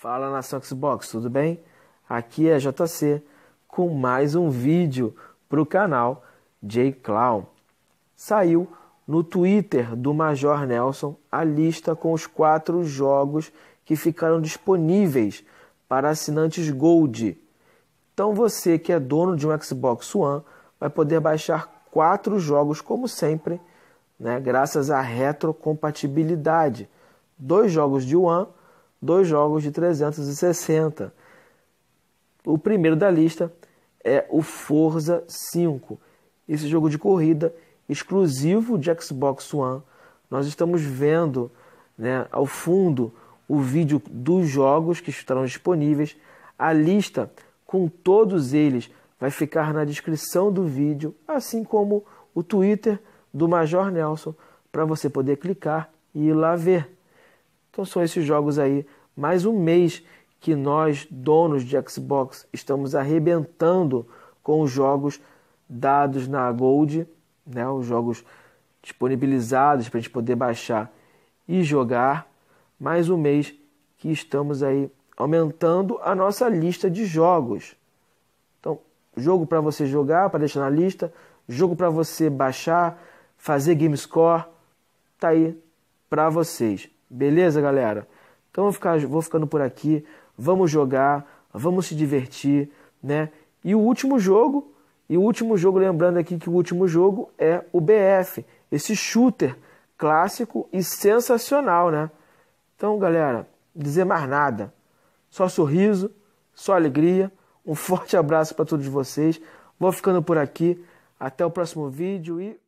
Fala nação Xbox, tudo bem? Aqui é JC com mais um vídeo para o canal J Clown. Saiu no Twitter do Major Nelson a lista com os quatro jogos que ficaram disponíveis para assinantes Gold. Então você que é dono de um Xbox One vai poder baixar quatro jogos como sempre, né, graças à retrocompatibilidade. Dois jogos de One dois jogos de 360. O primeiro da lista é o Forza 5. Esse jogo de corrida exclusivo de Xbox One. Nós estamos vendo né, ao fundo o vídeo dos jogos que estarão disponíveis. A lista com todos eles vai ficar na descrição do vídeo, assim como o Twitter do Major Nelson, para você poder clicar e ir lá ver. Então são esses jogos aí, mais um mês que nós, donos de Xbox, estamos arrebentando com os jogos dados na Gold, né, os jogos disponibilizados para a gente poder baixar e jogar. Mais um mês que estamos aí aumentando a nossa lista de jogos. Então, jogo para você jogar, para deixar na lista, jogo para você baixar, fazer game score, tá aí para vocês. Beleza, galera? Então vou, ficar, vou ficando por aqui. Vamos jogar, vamos se divertir, né? E o último jogo, e o último jogo, lembrando aqui que o último jogo é o BF, esse shooter clássico e sensacional, né? Então, galera, dizer mais nada. Só sorriso, só alegria. Um forte abraço para todos vocês. Vou ficando por aqui. Até o próximo vídeo e